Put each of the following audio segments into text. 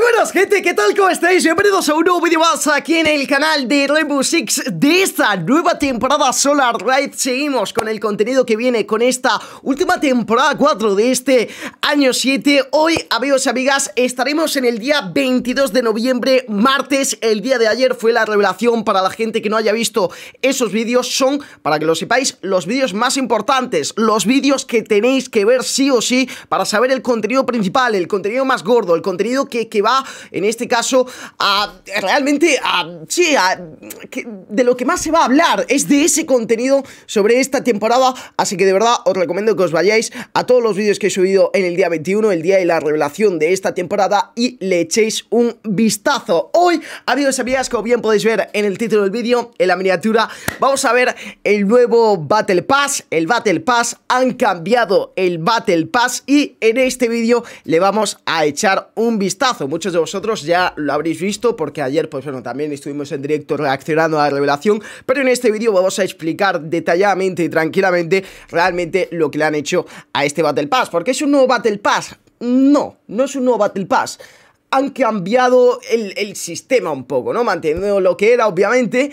buenas gente, ¿qué tal? ¿Cómo estáis? Bienvenidos a un nuevo vídeo más aquí en el canal de Rainbow Six de esta nueva temporada Solar Ride Seguimos con el contenido que viene con esta última temporada 4 de este año 7 Hoy, amigos y amigas, estaremos en el día 22 de noviembre, martes El día de ayer fue la revelación para la gente que no haya visto esos vídeos Son, para que lo sepáis, los vídeos más importantes Los vídeos que tenéis que ver sí o sí para saber el contenido principal, el contenido más gordo, el contenido que, que va, en este caso, a realmente a, sí, a, de lo que más se va a hablar es de ese contenido sobre esta temporada, así que de verdad os recomiendo que os vayáis a todos los vídeos que he subido en el día 21, el día de la revelación de esta temporada y le echéis un vistazo. Hoy amigos y amigas, como bien podéis ver en el título del vídeo, en la miniatura, vamos a ver el nuevo Battle Pass, el Battle Pass, han cambiado el Battle Pass y en este vídeo le vamos a echar un vistazo muchos de vosotros ya lo habréis visto porque ayer, pues bueno, también estuvimos en directo reaccionando a la revelación, pero en este vídeo vamos a explicar detalladamente y tranquilamente realmente lo que le han hecho a este Battle Pass, porque es un nuevo Battle Pass. No, no es un nuevo Battle Pass han cambiado el, el, sistema un poco, ¿no? Manteniendo lo que era, obviamente,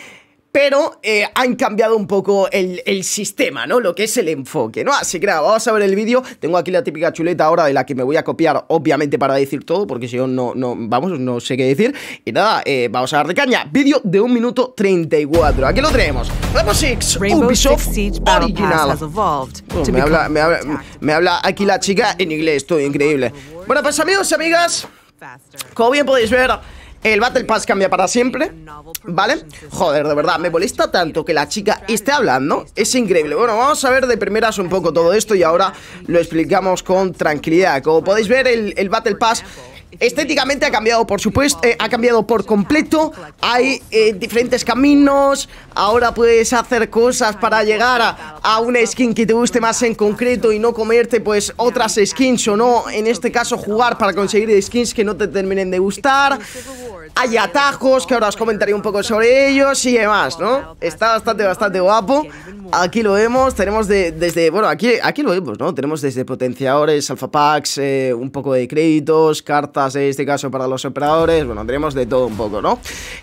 pero eh, han cambiado un poco el, el, sistema, ¿no? Lo que es el enfoque, ¿no? Así que nada, vamos a ver el vídeo. Tengo aquí la típica chuleta ahora de la que me voy a copiar, obviamente, para decir todo, porque si yo no, no vamos, no sé qué decir. Y nada, eh, vamos a de caña. Vídeo de 1 minuto 34. Aquí lo tenemos. Rainbow Six, Ubisoft original. Oh, me, habla, me, habla, me habla aquí la chica en inglés, Estoy increíble. Bueno, pues amigos y amigas, como bien podéis ver... El Battle Pass cambia para siempre, ¿vale? Joder, de verdad, me molesta tanto que la chica esté hablando. Es increíble. Bueno, vamos a ver de primeras un poco todo esto y ahora lo explicamos con tranquilidad. Como podéis ver, el, Battle Pass... Estéticamente ha cambiado, por supuesto, eh, ha cambiado por completo. Hay eh, diferentes caminos. Ahora puedes hacer cosas para llegar a, a, una skin que te guste más en concreto y no comerte, pues, otras skins o no. En este caso, jugar para conseguir skins que no te terminen de gustar. Hay atajos, que ahora os comentaré un poco sobre ellos y demás, ¿no? Está bastante, bastante guapo. Aquí lo vemos, tenemos de, desde, bueno, aquí, aquí lo vemos, ¿no? Tenemos desde potenciadores, alfa packs, eh, un poco de créditos, cartas en este caso para los operadores, bueno, tenemos de todo un poco, ¿no?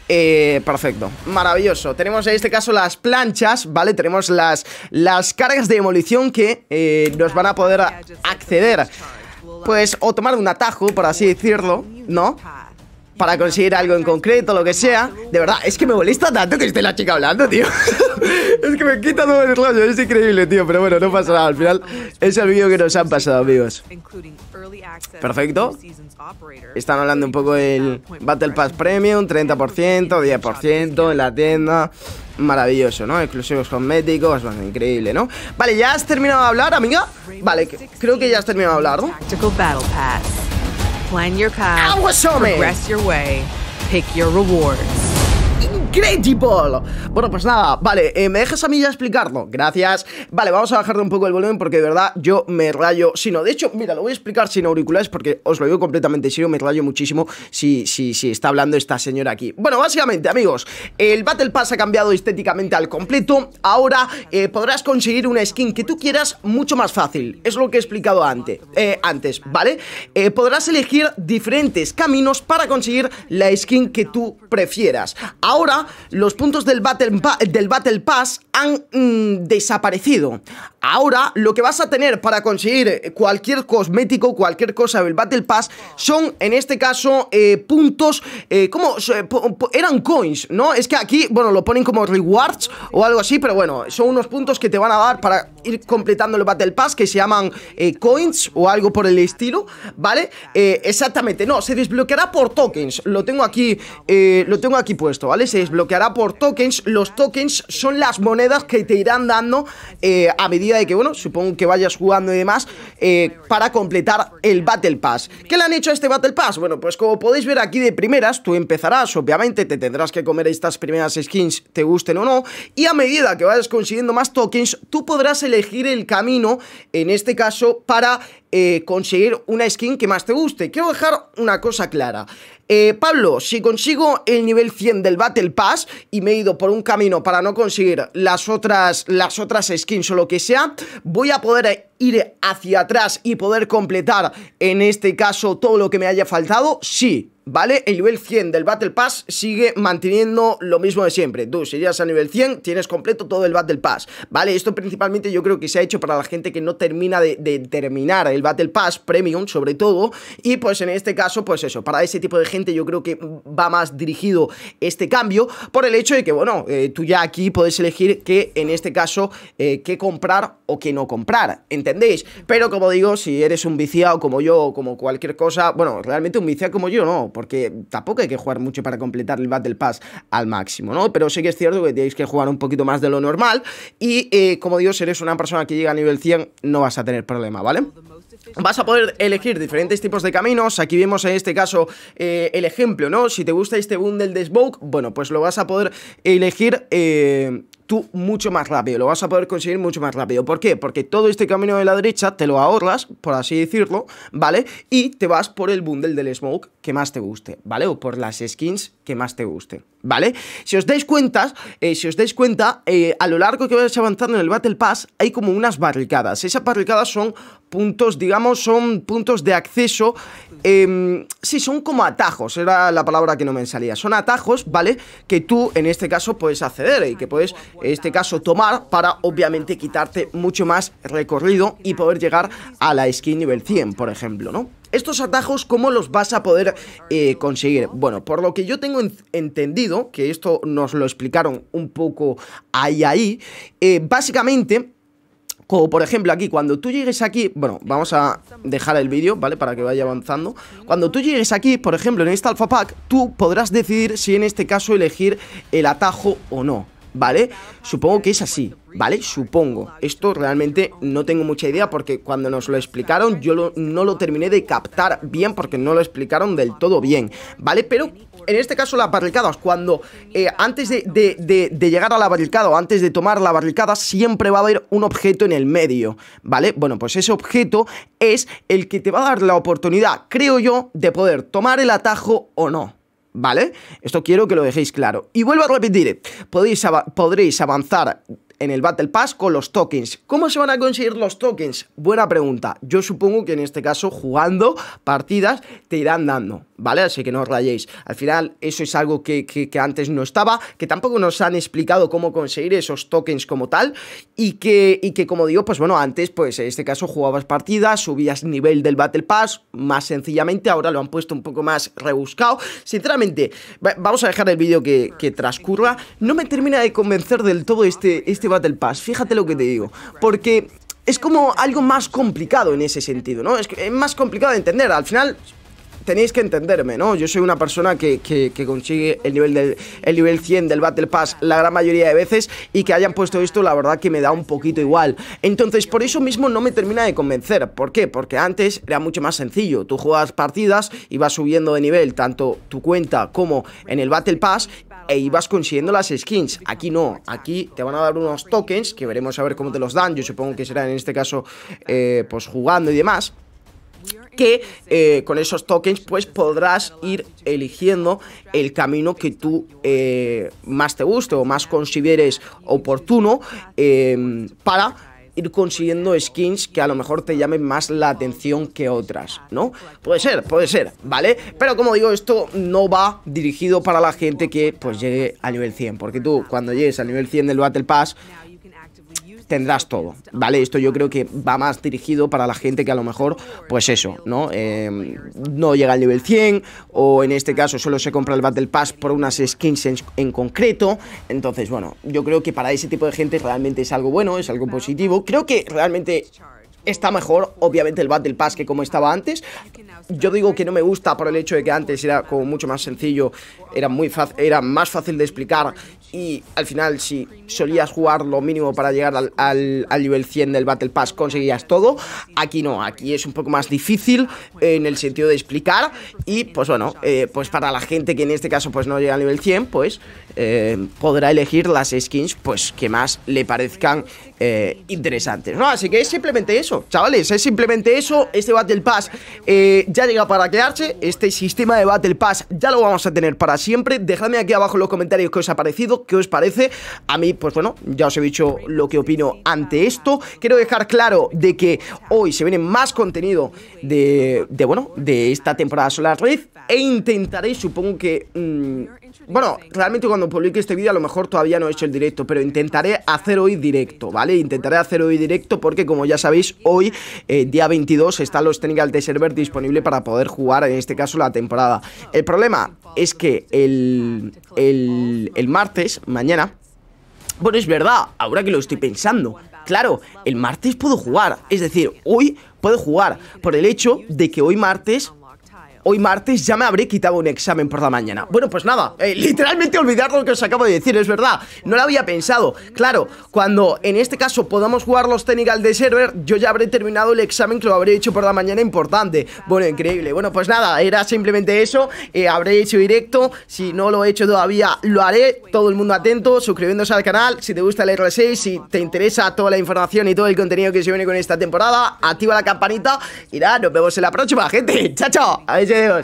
Eh, perfecto, maravilloso. Tenemos en este caso las planchas, ¿vale? Tenemos las, las cargas de demolición que eh, nos van a poder acceder, pues, o tomar un atajo, por así decirlo, ¿no? para conseguir algo en concreto, lo que sea. De verdad, es que me molesta tanto que esté la chica hablando, tío. es que me quita todo el rollo, es increíble, tío. Pero bueno, no pasa nada. Al final es el vídeo que nos han pasado, amigos. Perfecto. Están hablando un poco del Battle Pass Premium, 30%, 10% en la tienda. Maravilloso, ¿no? Exclusivos cosméticos, bueno, increíble, ¿no? Vale, ¿ya has terminado de hablar, amiga? Vale, creo que ya has terminado de hablar, ¿no? Plan your path. Progress your way. Pick your rewards. ¡Credible! Bueno, pues nada, vale, eh, ¿me dejas a mí ya explicarlo? Gracias Vale, vamos a bajarle un poco el volumen porque de verdad yo me rayo Si no, de hecho, mira, lo voy a explicar sin auriculares porque os lo digo completamente serio Me rayo muchísimo si, si, si está hablando esta señora aquí Bueno, básicamente, amigos, el Battle Pass ha cambiado estéticamente al completo Ahora eh, podrás conseguir una skin que tú quieras mucho más fácil Es lo que he explicado antes, eh, antes ¿vale? podrás elegir diferentes caminos para conseguir la skin que tú prefieras Ahora los puntos del Battle, del battle Pass han mm, desaparecido. Ahora lo que vas a tener para conseguir cualquier cosmético, cualquier cosa del Battle Pass son en este caso eh, puntos, eh, como eh, eran coins, ¿no? Es que aquí, bueno, lo ponen como rewards o algo así, pero bueno, son unos puntos que te van a dar para ir completando el Battle Pass que se llaman coins o algo por el estilo, ¿vale? exactamente, no, se desbloqueará por tokens, lo tengo aquí, lo tengo aquí puesto, ¿vale? Se bloqueará por tokens. Los tokens son las monedas que te irán dando eh, a medida de que, bueno, supongo que vayas jugando y demás eh, para completar el Battle Pass. ¿Qué le han hecho a este Battle Pass? Bueno, pues como podéis ver aquí de primeras, tú empezarás, obviamente, te tendrás que comer estas primeras skins, te gusten o no, y a medida que vayas consiguiendo más tokens, tú podrás elegir el camino, en este caso, para eh, conseguir una skin que más te guste. Quiero dejar una cosa clara. Eh, Pablo, si consigo el nivel 100 del Battle Pass y me he ido por un camino para no conseguir las otras, las otras skins o lo que sea, voy a poder ir hacia atrás y poder completar, en este caso, todo lo que me haya faltado? Sí, ¿vale? El nivel 100 del Battle Pass sigue manteniendo lo mismo de siempre. Tú, si llegas a nivel 100, tienes completo todo el Battle Pass, ¿vale? Esto principalmente yo creo que se ha hecho para la gente que no termina de, terminar el Battle Pass Premium, sobre todo, y pues en este caso, pues eso, para ese tipo de gente yo creo que va más dirigido este cambio por el hecho de que, bueno, eh, tú ya aquí puedes elegir que, en este caso, eh, qué comprar o qué no comprar, entendéis. Pero como digo, si eres un viciado como yo o como cualquier cosa, bueno, realmente un viciado como yo no, porque tampoco hay que jugar mucho para completar el Battle Pass al máximo, ¿no? Pero sí que es cierto que tenéis que jugar un poquito más de lo normal y eh, como digo, si eres una persona que llega a nivel 100 no vas a tener problema, ¿vale? Vas a poder elegir diferentes tipos de caminos, aquí vemos en este caso eh, el ejemplo, ¿no? Si te gusta este bundle de Smoke, bueno, pues lo vas a poder elegir... Eh, tú mucho más rápido, lo vas a poder conseguir mucho más rápido. ¿Por qué? Porque todo este camino de la derecha te lo ahorras, por así decirlo, ¿vale? Y te vas por el bundle del smoke que más te guste, ¿vale? O por las skins que más te guste. ¿vale? Si os dais cuenta, eh, si os dais cuenta, eh, a lo largo que vais avanzando en el Battle Pass hay como unas barricadas. Esas barricadas son puntos, digamos, son puntos de acceso. Em, sí, son como atajos, era la palabra que no me salía. Son atajos, ¿vale? Que tú en este caso puedes acceder y que puedes, en este caso, tomar para obviamente quitarte mucho más recorrido y poder llegar a la skin nivel 100, por ejemplo, ¿no? estos atajos, ¿cómo los vas a poder eh, conseguir? Bueno, por lo que yo tengo entendido, que esto nos lo explicaron un poco ahí ahí, eh, básicamente... Como por ejemplo aquí, cuando tú llegues aquí Bueno, vamos a dejar el vídeo, ¿vale? Para que vaya avanzando Cuando tú llegues aquí, por ejemplo, en este Alpha Pack Tú podrás decidir si en este caso elegir el atajo o no ¿vale? Supongo que es así, ¿vale? Supongo. Esto realmente no tengo mucha idea porque cuando nos lo explicaron yo no lo terminé de captar bien porque no lo explicaron del todo bien, ¿vale? Pero en este caso las barricadas, cuando eh, antes de, de, llegar a la barricada o antes de tomar la barricada siempre va a haber un objeto en el medio, ¿vale? Bueno, pues ese objeto es el que te va a dar la oportunidad, creo yo, de poder tomar el atajo o no. ¿vale? Esto quiero que lo dejéis claro. Y vuelvo a repetir, podéis podréis avanzar en el Battle Pass con los tokens. ¿Cómo se van a conseguir los tokens? Buena pregunta. Yo supongo que en este caso jugando partidas te irán dando. ¿vale? Así que no os rayéis. Al final, eso es algo que, antes no estaba, que tampoco nos han explicado cómo conseguir esos tokens como tal, y que, y que como digo, pues bueno, antes, pues en este caso jugabas partidas, subías nivel del Battle Pass, más sencillamente, ahora lo han puesto un poco más rebuscado. Sinceramente, vamos a dejar el vídeo que, que transcurra. No me termina de convencer del todo este, este Battle Pass, fíjate lo que te digo, porque es como algo más complicado en ese sentido, ¿no? Es, que es más complicado de entender. Al final, tenéis que entenderme, ¿no? Yo soy una persona que, consigue el nivel, el nivel 100 del Battle Pass la gran mayoría de veces y que hayan puesto esto, la verdad que me da un poquito igual. Entonces, por eso mismo no me termina de convencer. ¿Por qué? Porque antes era mucho más sencillo. Tú jugabas partidas y vas subiendo de nivel tanto tu cuenta como en el Battle Pass e ibas consiguiendo las skins. Aquí no, aquí te van a dar unos tokens que veremos a ver cómo te los dan. Yo supongo que será en este caso, eh, pues jugando y demás que eh, con esos tokens pues podrás ir eligiendo el camino que tú eh, más te guste o más consideres oportuno em, para ir consiguiendo skins que a lo mejor te llamen más la atención que otras, ¿no? Puede ser, puede ser, ¿vale? Pero como digo, esto no va dirigido para la gente que pues llegue al nivel 100, porque tú cuando llegues al nivel 100 del Battle Pass tendrás todo, ¿vale? Esto yo creo que va más dirigido para la gente que a lo mejor, pues eso, ¿no? Em, no llega al nivel 100 o en este caso solo se compra el Battle Pass por unas skins en, en concreto. Entonces, bueno, yo creo que para ese tipo de gente realmente es algo bueno, es algo positivo. Creo que realmente está mejor, obviamente, el Battle Pass que como estaba antes yo digo que no me gusta por el hecho de que antes era como mucho más sencillo, era, muy era más fácil de explicar y al final si solías jugar lo mínimo para llegar al, al, al, nivel 100 del Battle Pass conseguías todo, aquí no, aquí es un poco más difícil en el sentido de explicar y pues bueno, eh, pues para la gente que en este caso pues no llega al nivel 100 pues eh, podrá elegir las skins pues que más le parezcan eh, interesantes, ¿no? Así que es simplemente eso, chavales, es simplemente eso, este Battle Pass ya llega para quedarse Este sistema de Battle Pass ya lo vamos a tener para siempre Dejadme aquí abajo en los comentarios qué os ha parecido, qué os parece A mí, pues bueno, ya os he dicho lo que opino ante esto Quiero dejar claro de que hoy se viene más contenido de, de bueno, de esta temporada Solar red E intentaré, supongo que... Mm, bueno, realmente cuando publique este vídeo a lo mejor todavía no he hecho el directo, pero intentaré hacer hoy directo, ¿vale? Intentaré hacer hoy directo porque como ya sabéis, hoy, eh, día 22, están los Technical de Server disponible para poder jugar, en este caso, la temporada. El problema es que el, el, el martes, mañana... Bueno, es verdad, ahora que lo estoy pensando. Claro, el martes puedo jugar, es decir, hoy puedo jugar por el hecho de que hoy martes Hoy martes ya me habré quitado un examen por la mañana. Bueno, pues nada, eh, literalmente olvidar lo que os acabo de decir, es verdad. No lo había pensado. Claro, cuando en este caso podamos jugar los Technical de server, yo ya habré terminado el examen que lo habré hecho por la mañana importante. Bueno, increíble. Bueno, pues nada, era simplemente eso. Eh, habré hecho directo. Si no lo he hecho todavía, lo haré. Todo el mundo atento, suscribiéndose al canal. Si te gusta el R6, si te interesa toda la información y todo el contenido que se viene con esta temporada, activa la campanita. Y nada, nos vemos en la próxima, gente. Chao, chao. জয় হোক